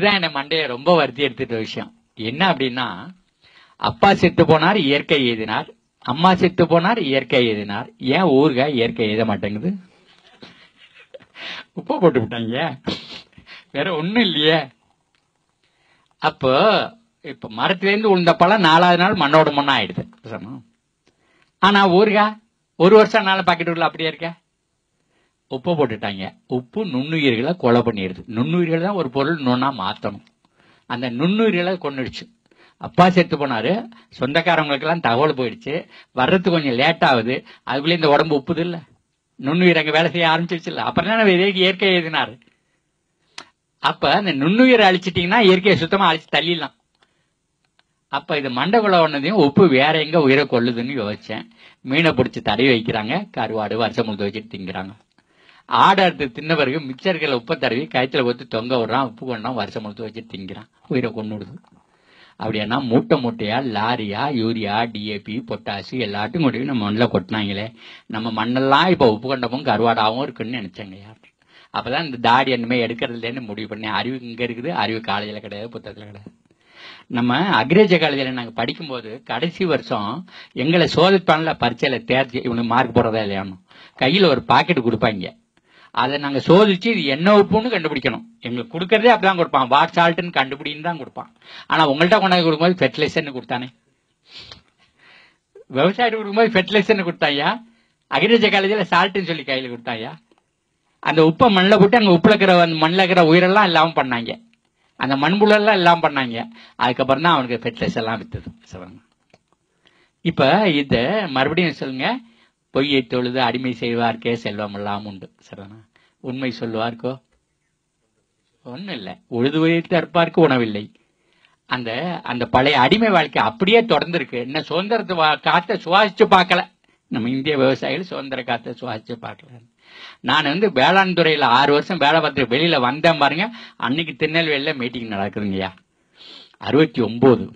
இதுதான் என்ன மண்டையை ரொம்ப வருத்தி எடுத்துட்ட விஷயம் என்ன அப்படின்னா அப்பா செத்து போனார் இயற்கை எழுதினார் அம்மா செத்து போனார் இயற்கை எழுதினார் ஏன் ஊருக இயற்கை எழுத மாட்டேங்குது உப்பு போட்டு விட்டாங்க வேற ஒண்ணும் இல்லையே அப்போ இப்ப மரத்திலேருந்து உழுந்த பழம் நாலாவது நாள் மண்ணோட மண்ணா ஆயிடுது ஆனா ஊருகா ஒரு வருஷம் நாலு உள்ள அப்படியே இருக்க உப்பை போட்டுட்டாங்க உப்பு நுண்ணுயிர்களை கொலை பண்ணிடுது நுண்ணுயிர்கள் தான் ஒரு பொருள் நுண்ணா மாற்றணும் அந்த நுண்ணுயிர்களை கொண்டுடுச்சு அப்பா செத்து போனாரு சொந்தக்காரவங்களுக்கெல்லாம் தகவல் போயிடுச்சு வர்றது கொஞ்சம் லேட் ஆகுது அதுக்குள்ளே இந்த உடம்பு உப்புது இல்லை நுண்ணுயிர் அங்கே வேலை செய்ய ஆரம்பிச்சிருச்சு இல்லை அப்புறம் தான் விதைக்கு இயற்கை எழுதினாரு அப்ப அந்த நுண்ணுயிரை அழிச்சிட்டிங்கன்னா இயற்கையை சுத்தமாக அழிச்சு தள்ளிடலாம் அப்ப இது மண்டகுளம் ஒன்றதையும் உப்பு வேற எங்க உயிரை கொள்ளுதுன்னு யோசிச்சேன் மீனை பிடிச்சி தடவி வைக்கிறாங்க கருவாடு வருஷம் முழுக்க வச்சுட்டு திங்கிறாங்க பிறகு மிக்சர் கையில் உப்பை தடவி கயத்தில் ஊற்றி தொங்க விடுறான் உப்பு கொண்டான் வருஷம் முழுத்து வச்சு திங்கிறான் உயிரை கொண்டு விடுது அப்படின்னா மூட்டை மூட்டையா லாரியா யூரியா டிஏபி பொட்டாசு எல்லாத்தையும் கொண்டு நம்ம மண்ணில் கொட்டினாங்களே நம்ம மண்ணெல்லாம் இப்போ உப்பு கண்டமும் கருவாடாகவும் இருக்குன்னு அப்போ தான் இந்த தாடி என்னமே இல்லைன்னு முடிவு பண்ணேன் அறிவு இங்கே இருக்குது அறிவு காலேஜில் கிடையாது புத்தகத்தில் கிடையாது நம்ம அக்ரேஜ காலேஜில் நாங்கள் படிக்கும்போது கடைசி வருஷம் எங்களை சோதிப்பானில் பரீட்சையில் தேர்ச்சி இவனுக்கு மார்க் போடுறதா இல்லையானோ கையில் ஒரு பாக்கெட் கொடுப்பாங்க அதை நாங்க சோதிச்சு இது என்ன உப்புன்னு கண்டுபிடிக்கணும் எங்களுக்கு கொடுக்கறதே அப்படிதான் கொடுப்பான் வாட் சால்ட்னு கண்டுபிடின்னு தான் கொடுப்பான் ஆனா உங்கள்கிட்ட கொண்டாந்து கொடுக்கும்போது ஃபெர்டிலைசர்னு கொடுத்தானே விவசாயிட்டு கொடுக்கும்போது ஃபெர்டிலைசர்னு கொடுத்தாயா அக்ரிகல்ச்சர் காலேஜில் சால்ட்டுன்னு சொல்லி கையில் கொடுத்தாயா அந்த உப்பை மண்ணில் போட்டு அங்கே உப்பில் இருக்கிற அந்த மண்ணில் இருக்கிற உயிரெல்லாம் எல்லாம் பண்ணாங்க அந்த மண்புலெல்லாம் எல்லாம் பண்ணாங்க அதுக்கப்புறம் தான் அவனுக்கு ஃபெர்டிலைசர்லாம் எல்லாம் வித்தது சொல்லுங்க இப்போ இதை மறுபடியும் சொல்லுங்க பொய்யை தொழுது அடிமை செய்வார்க்கே செல்வமெல்லாம் உண்டு சரிதானா உண்மை சொல்லுவார்க்கோ ஒன்றும் இல்லை உழுது தற்பார்க்கு உணவில்லை அந்த அந்த பழைய அடிமை வாழ்க்கை அப்படியே தொடர்ந்துருக்கு என்ன சுதந்திரத்தை காத்த சுவாசிச்சு பார்க்கல நம்ம இந்திய விவசாயிகள் சுதந்திர காத்த சுவாசிச்சு பார்க்கல நான் வந்து வேளாண் துறையில் ஆறு வருஷம் வேலை பார்த்து வெளியில் வந்தேன் பாருங்க அன்னைக்கு திருநெல்வேலியில் மீட்டிங் நடக்குதுங்கய்யா அறுபத்தி ஒம்பது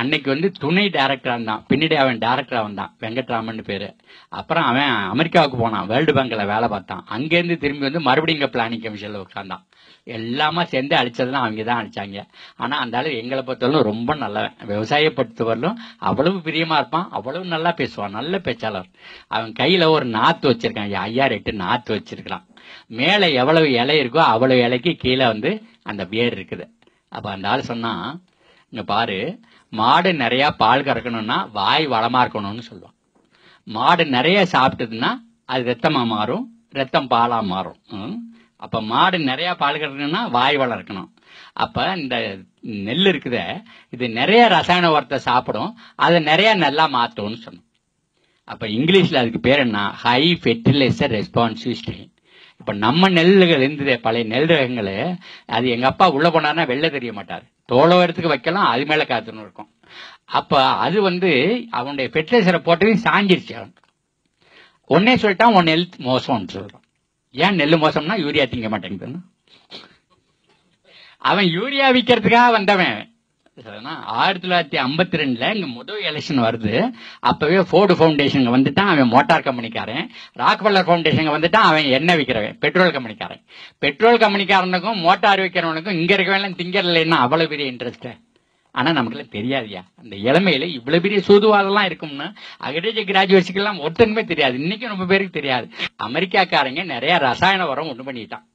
அன்னைக்கு வந்து துணை டேரக்டரா இருந்தான் பின்னாடி அவன் டேரக்டரா வந்தான் வெங்கட்ராமன் பேரு அப்புறம் அவன் அமெரிக்காவுக்கு போனான் வேர்ல்டு பேங்க்ல வேலை பார்த்தான் அங்கேருந்து திரும்பி வந்து மறுபடியும் இங்க பிளானிங் கமிஷன்ல உட்கார்ந்தான் எல்லாமே சேர்ந்து அழிச்சதுலாம் அவங்க தான் அழிச்சாங்க ஆனா அந்த அளவு எங்களை பொறுத்தவரைக்கும் ரொம்ப நல்லவன் விவசாய பொறுத்தவரையிலும் அவ்வளவு பிரியமா இருப்பான் அவ்வளவு நல்லா பேசுவான் நல்ல பேச்சாளர் அவன் கையில ஒரு நாத்து வச்சிருக்கான் ஐயாயிரம் எட்டு நாத்து வச்சிருக்கலாம் மேலே எவ்வளவு இலை இருக்கோ அவ்வளவு இலைக்கு கீழே வந்து அந்த வேர் இருக்குது அப்போ அந்த ஆள் சொன்னா இங்கே பாரு மாடு நிறையா பால் கறக்கணும்னா வாய் வளமாக இருக்கணும்னு சொல்லுவான் மாடு நிறைய சாப்பிட்டதுன்னா அது ரத்தமாக மாறும் ரத்தம் பாலாக மாறும் அப்போ மாடு நிறையா பால் கறக்கணும்னா வாய் வளர்க்கணும் அப்போ இந்த நெல் இருக்குத இது நிறைய ரசாயன உரத்தை சாப்பிடும் அதை நிறையா நல்லா மாற்றும்னு சொன்னோம் அப்போ இங்கிலீஷில் அதுக்கு பேர் என்ன ஹை ஃபெர்டிலைசர் ரெஸ்பான்சிவ் ஸ்ட்ரெயின் இப்ப நம்ம நெல்லுகள் இருந்தது பழைய நெல் ரகங்கள் அது எங்க அப்பா உள்ள போனார்னா வெளில தெரிய மாட்டார் இடத்துக்கு வைக்கலாம் அது மேல காத்துன்னு இருக்கும் அப்ப அது வந்து அவனுடைய பெட்ரேசரை போட்டதையும் சாஞ்சிருச்சு அவன் உடனே சொல்லிட்டான் உன் நெல் மோசம்னு சொல்றான் ஏன் நெல் மோசம்னா யூரியா திங்க மாட்டேங்குதுன்னு அவன் யூரியா விற்கிறதுக்காக வந்தவன் ஆயிரத்தி தொள்ளாயிரத்தி ஐம்பத்தி ரெண்டுல இங்க முதல் எலெக்ஷன் வருது அப்பவே போர்டு பவுண்டேஷன் வந்துட்டான் அவன் மோட்டார் கம்பெனிக்காரன் ராக்வெல்லர் பவுண்டேஷன் வந்துட்டான் அவன் எண்ணெய் விற்கிறவன் பெட்ரோல் கம்பெனிக்காரன் பெட்ரோல் கம்பெனிக்காரனுக்கும் மோட்டார் விற்கிறவனுக்கும் இங்க இருக்கவன் திங்கறலைன்னா அவ்வளவு பெரிய இன்ட்ரெஸ்ட் ஆனா நமக்கு தெரியாதியா அந்த இளமையில இவ்வளவு பெரிய சூதுவாதெல்லாம் இருக்கும்னு அகடேஜ் கிராஜுவேஷனுக்கு எல்லாம் தெரியாது இன்னைக்கும் ரொம்ப பேருக்கு தெரியாது அமெரிக்காக்காரங்க நிறைய ரசாயன உரம் ஒன்று பண்ணிட்டான்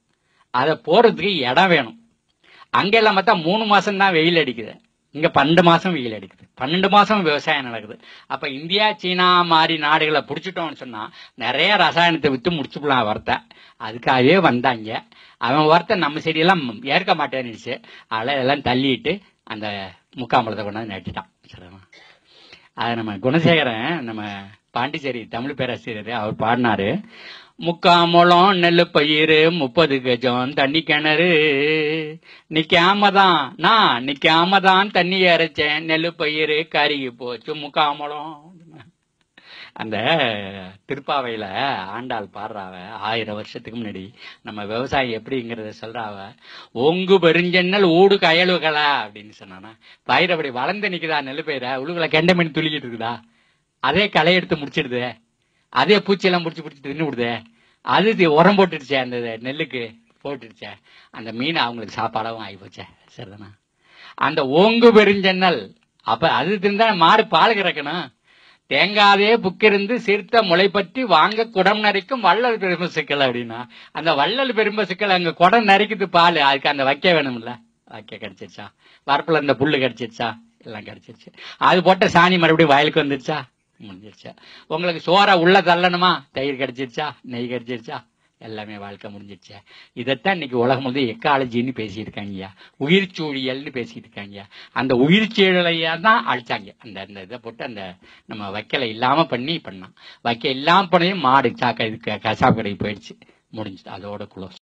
அதை போறதுக்கு இடம் வேணும் அங்கெல்லாம் பார்த்தா மூணு மாசம் தான் வெயில் அடிக்குது இங்க பன்னெண்டு மாசம் வெயில் அடிக்குது பன்னெண்டு மாசம் விவசாயம் நடக்குது அப்ப இந்தியா சீனா மாதிரி நாடுகளை பிடிச்சிட்டோம்னு சொன்னா நிறைய ரசாயனத்தை வித்து முடிச்சுக்கலாம் வரத்த அதுக்காகவே வந்தாங்க அவன் வரத்தை நம்ம செடியெல்லாம் ஏற்க மாட்டேன்னு அதெல்லாம் எல்லாம் தள்ளிட்டு அந்த முக்காம்பளத்தை கொண்டாந்து நட்டுட்டான் சரிமா அதை நம்ம குணசேகரன் நம்ம பாண்டிச்சேரி தமிழ் பேராசிரியர் அவர் பாடினாரு முக்காமலம் நெல்லு பயிறு முப்பது கஜம் தண்ணி கிணறு நிக்காம தான் நான் நிக்காம தான் தண்ணி இறைச்சேன் நெல்லு பயிர் கருகி போச்சு முக்காமலம் அந்த திருப்பாவையில ஆண்டாள் பாடுறாவ ஆயிரம் வருஷத்துக்கு முன்னாடி நம்ம விவசாயம் எப்படிங்கிறத சொல்றாவ ஒங்கு பெருஞ்சென்னல் ஊடு கயலுகளா அப்படின்னு சொன்னானா பயிர் அப்படி வளர்ந்து நிக்குதா நெல் பயிரை உழுகுல கெண்டமணி துளிக்கிட்டு இருக்குதா அதே களை எடுத்து முடிச்சிடுது அதே பூச்சியெல்லாம் பிடிச்சி பிடிச்சி தின்னு விடுதே அது உரம் போட்டுடுச்சே அந்த நெல்லுக்கு போட்டுடுச்சே அந்த மீன் அவங்களுக்கு சாப்பாடாகவும் ஆகி போச்சே சரிதானா அந்த ஓங்கு பெருஞ்சன்னல் அப்ப அது தின்றா மாடு பால் கிறக்கணும் தேங்காதே புக்கிருந்து சீர்த்த முளைப்பற்றி வாங்க குடம் நரைக்கும் வள்ளல் பெரும சிக்கல் அப்படின்னா அந்த வள்ளல் பெரும்ப சிக்கல் அங்க குடம் நரைக்குது பால் அதுக்கு அந்த வைக்க வேணும்ல வைக்க கிடைச்சிருச்சா வரப்புல இருந்த புல்லு கிடைச்சிருச்சா எல்லாம் கிடைச்சிருச்சு அது போட்ட சாணி மறுபடியும் வயலுக்கு வந்துருச்சா முடிஞ்சிருச்சா உங்களுக்கு சோற உள்ள தள்ளணுமா தயிர் கிடைச்சிருச்சா நெய் கிடைச்சிருச்சா எல்லாமே வாழ்க்கை முடிஞ்சிருச்சா இதைத்தான் இன்னைக்கு உலகம் வந்து எக்காலஜின்னு பேசியிருக்காங்கய்யா உயிர் சூழியல்னு பேசிட்டு இருக்காங்கய்யா அந்த உயிர் சூழலையா தான் அழிச்சாங்க அந்த அந்த இதை போட்டு அந்த நம்ம வைக்கலை இல்லாம பண்ணி பண்ணான் வைக்க இல்லாமல் பண்ணையும் மாடு சாக்க இதுக்கு கசாப்பு கடைக்கு போயிடுச்சு முடிஞ்சது அதோட குளோஸ்